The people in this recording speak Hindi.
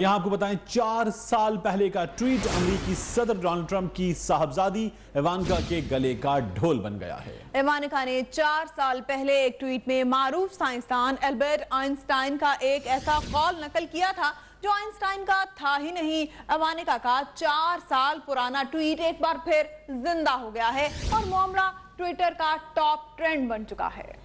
यहां आपको बताएं चार साल पहले का ट्वीट अमरीकी सदर डोनाल्ड ट्रंप की साहबजादी इवानका के गले का ढोल बन गया है इवानका ने चार साल पहले एक ट्वीट में मारूफ साइंसदान एल्बर्ट आइंस्टाइन का एक ऐसा कॉल नकल किया था जो आइंस्टाइन का था ही नहीं इवानका का चार साल पुराना ट्वीट एक बार फिर जिंदा हो गया है और मामला ट्विटर का टॉप ट्रेंड बन चुका है